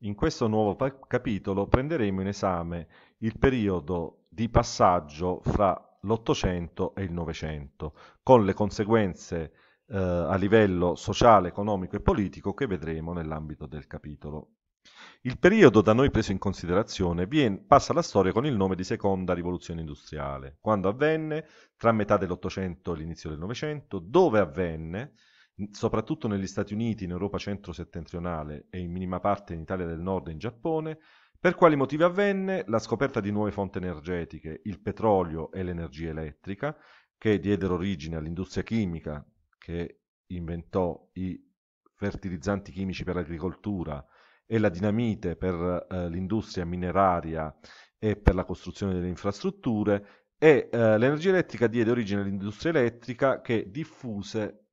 In questo nuovo capitolo prenderemo in esame il periodo di passaggio fra l'Ottocento e il Novecento, con le conseguenze eh, a livello sociale, economico e politico che vedremo nell'ambito del capitolo. Il periodo da noi preso in considerazione viene, passa alla storia con il nome di seconda rivoluzione industriale, quando avvenne, tra metà dell'Ottocento e l'inizio del Novecento, dove avvenne, soprattutto negli Stati Uniti, in Europa centro-settentrionale e in minima parte in Italia del Nord e in Giappone, per quali motivi avvenne la scoperta di nuove fonti energetiche, il petrolio e l'energia elettrica, che diedero origine all'industria chimica che inventò i fertilizzanti chimici per l'agricoltura e la dinamite per eh, l'industria mineraria e per la costruzione delle infrastrutture e eh, l'energia elettrica diede origine all'industria elettrica che diffuse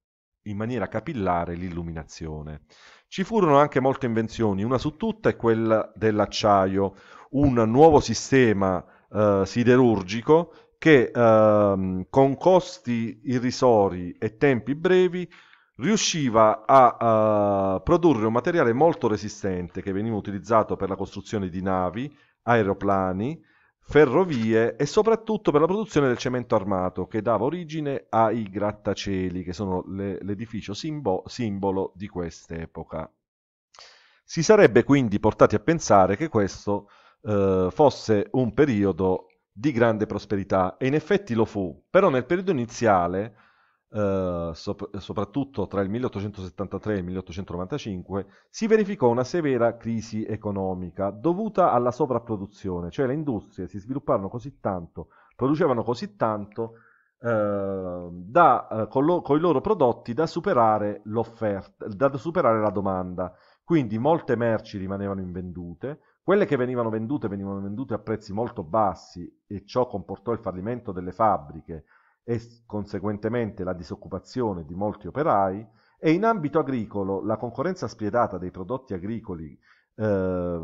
in maniera capillare l'illuminazione. Ci furono anche molte invenzioni, una su tutte è quella dell'acciaio, un nuovo sistema eh, siderurgico che eh, con costi irrisori e tempi brevi riusciva a eh, produrre un materiale molto resistente che veniva utilizzato per la costruzione di navi, aeroplani, ferrovie e soprattutto per la produzione del cemento armato che dava origine ai grattacieli, che sono le, l'edificio simbo, simbolo di quest'epoca. Si sarebbe quindi portati a pensare che questo eh, fosse un periodo di grande prosperità e in effetti lo fu, però nel periodo iniziale eh, sop- soprattutto tra il 1873 e il 1895, si verificò una severa crisi economica dovuta alla sovrapproduzione, cioè le industrie si svilupparono così tanto, producevano così tanto uh, da, uh, con, lo- con, i loro prodotti da superare l'offerta, da superare la domanda. Quindi molte merci rimanevano invendute, quelle che venivano vendute venivano vendute a prezzi molto bassi e ciò comportò il fallimento delle fabbriche e conseguentemente la disoccupazione di molti operai, e in ambito agricolo la concorrenza spietata dei prodotti agricoli eh,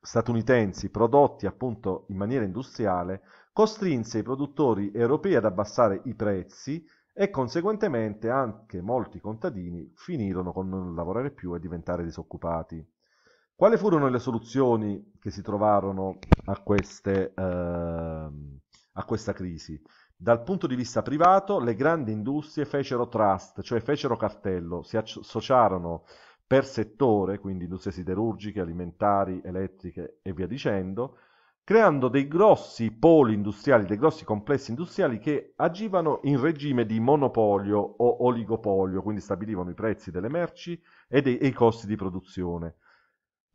statunitensi prodotti appunto in maniera industriale costrinse i produttori europei ad abbassare i prezzi e conseguentemente anche molti contadini finirono con non lavorare più e diventare disoccupati. Quali furono le soluzioni che si trovarono a, queste, eh, a questa crisi? Dal punto di vista privato, le grandi industrie fecero trust, cioè fecero cartello, si associarono per settore, quindi industrie siderurgiche, alimentari, elettriche e via dicendo, creando dei grossi poli industriali, dei grossi complessi industriali che agivano in regime di monopolio o oligopolio, quindi stabilivano i prezzi delle merci e, dei, e i costi di produzione.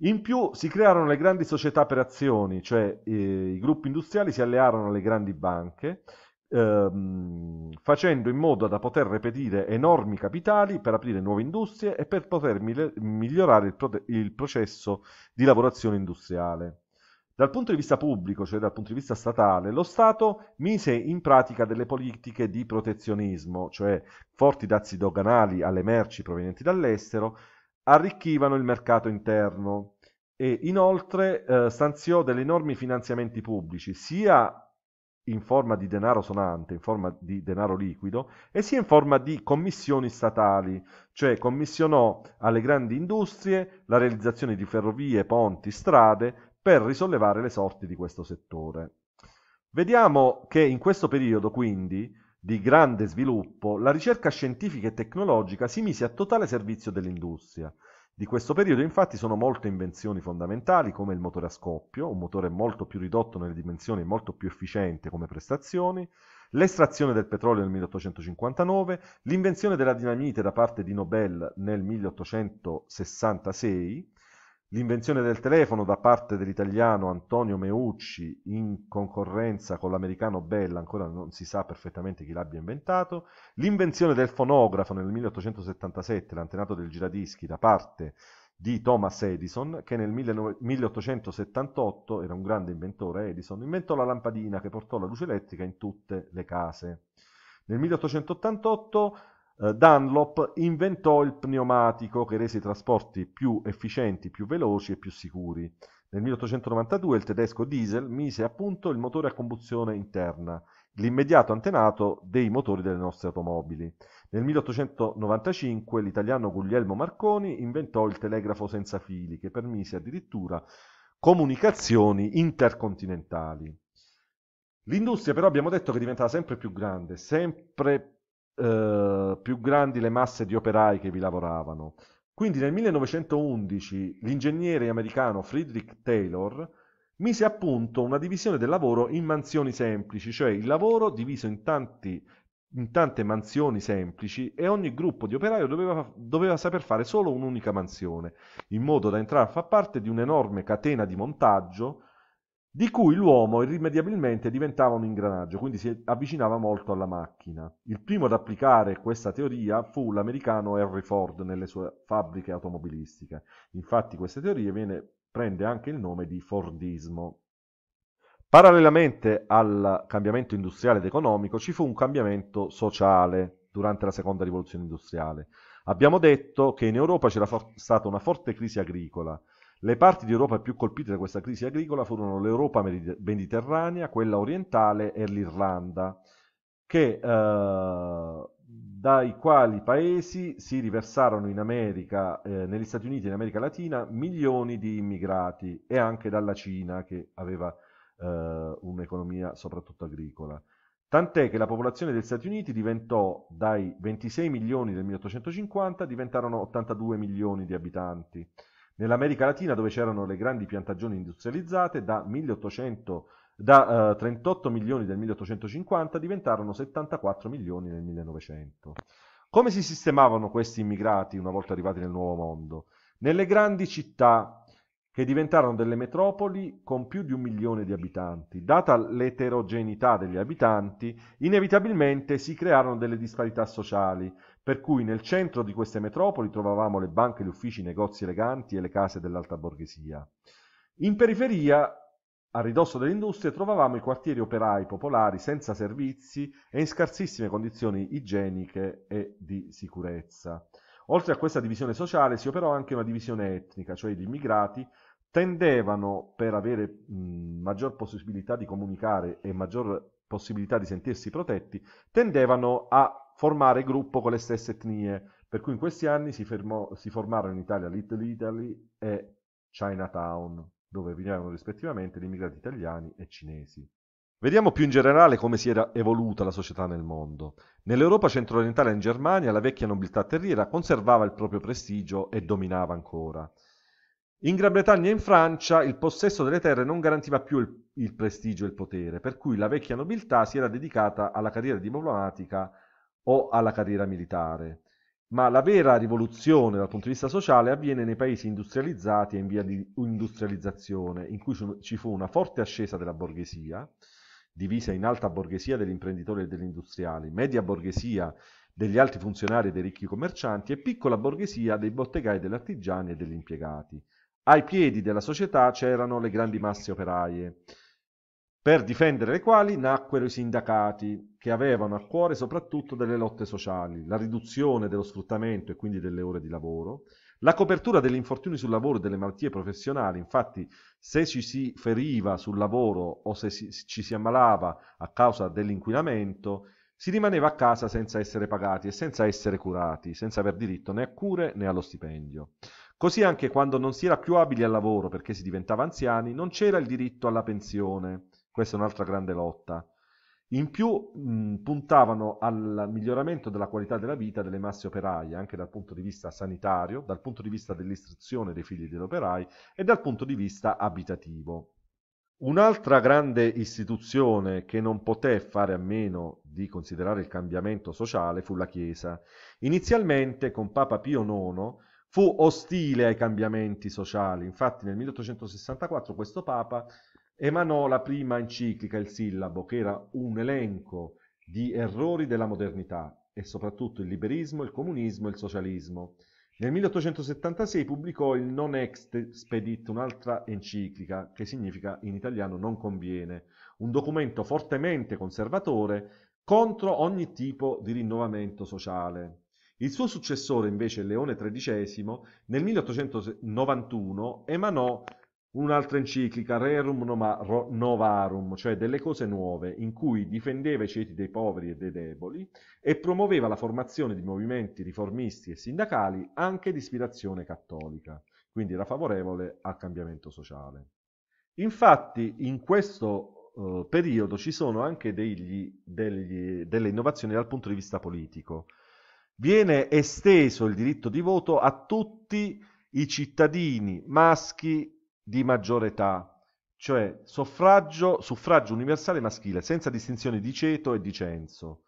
In più si crearono le grandi società per azioni, cioè eh, i gruppi industriali si allearono alle grandi banche ehm, facendo in modo da poter reperire enormi capitali per aprire nuove industrie e per poter migliorare il, pro il processo di lavorazione industriale. Dal punto di vista pubblico, cioè dal punto di vista statale, lo Stato mise in pratica delle politiche di protezionismo, cioè forti dazi doganali alle merci provenienti dall'estero, arricchivano il mercato interno e inoltre eh, stanziò degli enormi finanziamenti pubblici, sia in forma di denaro sonante, in forma di denaro liquido, e sia in forma di commissioni statali, cioè commissionò alle grandi industrie la realizzazione di ferrovie, ponti, strade per risollevare le sorti di questo settore. Vediamo che in questo periodo, quindi, di grande sviluppo, la ricerca scientifica e tecnologica si mise a totale servizio dell'industria di questo periodo infatti sono molte invenzioni fondamentali come il motore a scoppio, un motore molto più ridotto nelle dimensioni e molto più efficiente come prestazioni, l'estrazione del petrolio nel 1859, l'invenzione della dinamite da parte di Nobel nel 1866, L'invenzione del telefono da parte dell'italiano Antonio Meucci in concorrenza con l'americano Bell, ancora non si sa perfettamente chi l'abbia inventato. L'invenzione del fonografo nel 1877, l'antenato del giradischi, da parte di Thomas Edison, che nel 1878 era un grande inventore Edison, inventò la lampadina che portò la luce elettrica in tutte le case. Nel 1888 eh, Dunlop inventò il pneumatico che rese i trasporti più efficienti, più veloci e più sicuri. Nel 1892 il tedesco Diesel mise a punto il motore a combustione interna, l'immediato antenato dei motori delle nostre automobili. Nel 1895 l'italiano Guglielmo Marconi inventò il telegrafo senza fili, che permise addirittura comunicazioni intercontinentali. L'industria però abbiamo detto che diventava sempre più grande, sempre più eh, più grandi le masse di operai che vi lavoravano. Quindi nel 1911 l'ingegnere americano Friedrich Taylor mise a punto una divisione del lavoro in mansioni semplici, cioè il lavoro diviso in, tanti, in tante mansioni semplici e ogni gruppo di operaio doveva, doveva saper fare solo un'unica mansione, in modo da entrare a far parte di un'enorme catena di montaggio di cui l'uomo irrimediabilmente diventava un ingranaggio, quindi si avvicinava molto alla macchina. Il primo ad applicare questa teoria fu l'americano Henry Ford nelle sue fabbriche automobilistiche. Infatti questa teoria viene, prende anche il nome di Fordismo. Parallelamente al cambiamento industriale ed economico ci fu un cambiamento sociale durante la seconda rivoluzione industriale. Abbiamo detto che in Europa c'era for- stata una forte crisi agricola le parti d'Europa più colpite da questa crisi agricola furono l'Europa mediterranea, quella orientale e l'Irlanda, che, eh, dai quali paesi si riversarono in America, eh, negli Stati Uniti e in America Latina milioni di immigrati e anche dalla Cina che aveva eh, un'economia soprattutto agricola. Tant'è che la popolazione degli Stati Uniti diventò dai 26 milioni del 1850 diventarono 82 milioni di abitanti. Nell'America Latina, dove c'erano le grandi piantagioni industrializzate, da, 1800, da eh, 38 milioni del 1850 diventarono 74 milioni nel 1900. Come si sistemavano questi immigrati una volta arrivati nel Nuovo Mondo? Nelle grandi città che diventarono delle metropoli con più di un milione di abitanti. Data l'eterogeneità degli abitanti, inevitabilmente si crearono delle disparità sociali per cui nel centro di queste metropoli trovavamo le banche, gli uffici, i negozi eleganti e le case dell'alta borghesia. In periferia, a ridosso delle industrie, trovavamo i quartieri operai popolari senza servizi e in scarsissime condizioni igieniche e di sicurezza. Oltre a questa divisione sociale si operò anche una divisione etnica, cioè gli immigrati tendevano per avere mh, maggior possibilità di comunicare e maggior possibilità di sentirsi protetti, tendevano a formare gruppo con le stesse etnie, per cui in questi anni si, fermò, si formarono in Italia Little Italy e Chinatown, dove vivevano rispettivamente gli immigrati italiani e cinesi. Vediamo più in generale come si era evoluta la società nel mondo. Nell'Europa centro-orientale e in Germania la vecchia nobiltà terriera conservava il proprio prestigio e dominava ancora. In Gran Bretagna e in Francia il possesso delle terre non garantiva più il, il prestigio e il potere, per cui la vecchia nobiltà si era dedicata alla carriera diplomatica o alla carriera militare, ma la vera rivoluzione dal punto di vista sociale avviene nei paesi industrializzati e in via di industrializzazione, in cui ci fu una forte ascesa della borghesia, divisa in alta borghesia degli imprenditori e degli industriali, media borghesia degli alti funzionari e dei ricchi commercianti e piccola borghesia dei bottegai, degli artigiani e degli impiegati. Ai piedi della società c'erano le grandi masse operaie, per difendere le quali nacquero i sindacati, che avevano a cuore soprattutto delle lotte sociali, la riduzione dello sfruttamento e quindi delle ore di lavoro, la copertura degli infortuni sul lavoro e delle malattie professionali, infatti se ci si feriva sul lavoro o se si, ci si ammalava a causa dell'inquinamento, si rimaneva a casa senza essere pagati e senza essere curati, senza aver diritto né a cure né allo stipendio. Così anche quando non si era più abili al lavoro perché si diventava anziani, non c'era il diritto alla pensione questa è un'altra grande lotta. In più mh, puntavano al miglioramento della qualità della vita delle masse operaie, anche dal punto di vista sanitario, dal punto di vista dell'istruzione dei figli degli operai e dal punto di vista abitativo. Un'altra grande istituzione che non poté fare a meno di considerare il cambiamento sociale fu la Chiesa. Inizialmente con Papa Pio IX fu ostile ai cambiamenti sociali, infatti nel 1864 questo Papa emanò la prima enciclica, il Sillabo, che era un elenco di errori della modernità e soprattutto il liberismo, il comunismo e il socialismo. Nel 1876 pubblicò il Non Ext Spedit, un'altra enciclica che significa in italiano non conviene, un documento fortemente conservatore contro ogni tipo di rinnovamento sociale. Il suo successore invece, Leone XIII, nel 1891 emanò un'altra enciclica, Rerum Novarum, cioè delle cose nuove, in cui difendeva i ceti dei poveri e dei deboli e promuoveva la formazione di movimenti riformisti e sindacali anche di ispirazione cattolica, quindi era favorevole al cambiamento sociale. Infatti in questo eh, periodo ci sono anche degli, degli, delle innovazioni dal punto di vista politico. Viene esteso il diritto di voto a tutti i cittadini maschi di maggiore età, cioè suffragio, suffragio universale maschile, senza distinzione di ceto e di censo.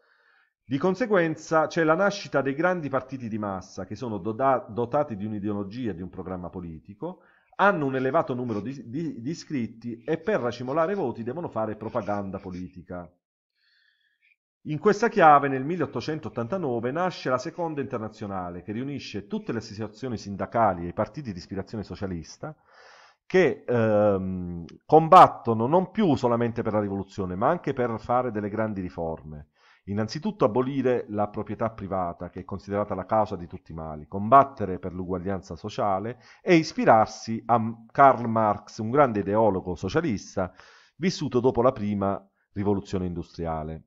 Di conseguenza c'è la nascita dei grandi partiti di massa che sono dotati di un'ideologia, di un programma politico, hanno un elevato numero di, di, di iscritti e per racimolare voti devono fare propaganda politica. In questa chiave nel 1889 nasce la seconda internazionale che riunisce tutte le associazioni sindacali e i partiti di ispirazione socialista che ehm, combattono non più solamente per la rivoluzione, ma anche per fare delle grandi riforme. Innanzitutto abolire la proprietà privata, che è considerata la causa di tutti i mali, combattere per l'uguaglianza sociale e ispirarsi a Karl Marx, un grande ideologo socialista, vissuto dopo la prima rivoluzione industriale.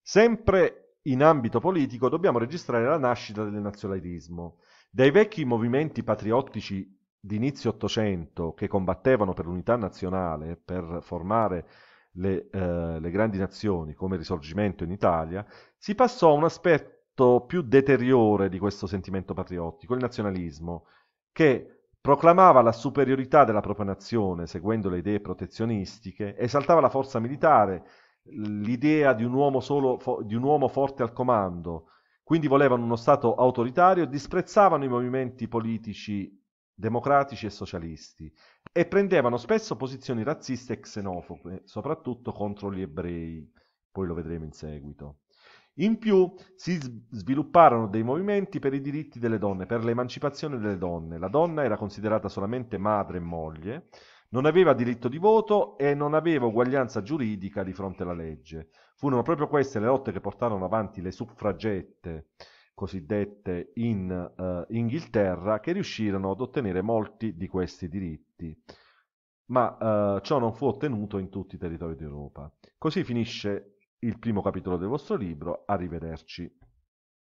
Sempre in ambito politico dobbiamo registrare la nascita del nazionalismo. Dai vecchi movimenti patriottici d'inizio inizio Ottocento che combattevano per l'unità nazionale, per formare le, eh, le grandi nazioni come il risorgimento in Italia, si passò a un aspetto più deteriore di questo sentimento patriottico, il nazionalismo, che proclamava la superiorità della propria nazione seguendo le idee protezionistiche, esaltava la forza militare, l'idea di un uomo, solo, di un uomo forte al comando, quindi volevano uno Stato autoritario e disprezzavano i movimenti politici democratici e socialisti e prendevano spesso posizioni razziste e xenofobe, soprattutto contro gli ebrei, poi lo vedremo in seguito. In più si svilupparono dei movimenti per i diritti delle donne, per l'emancipazione delle donne. La donna era considerata solamente madre e moglie, non aveva diritto di voto e non aveva uguaglianza giuridica di fronte alla legge. Furono proprio queste le lotte che portarono avanti le suffragette cosiddette in eh, Inghilterra che riuscirono ad ottenere molti di questi diritti, ma eh, ciò non fu ottenuto in tutti i territori d'Europa. Così finisce il primo capitolo del vostro libro, arrivederci.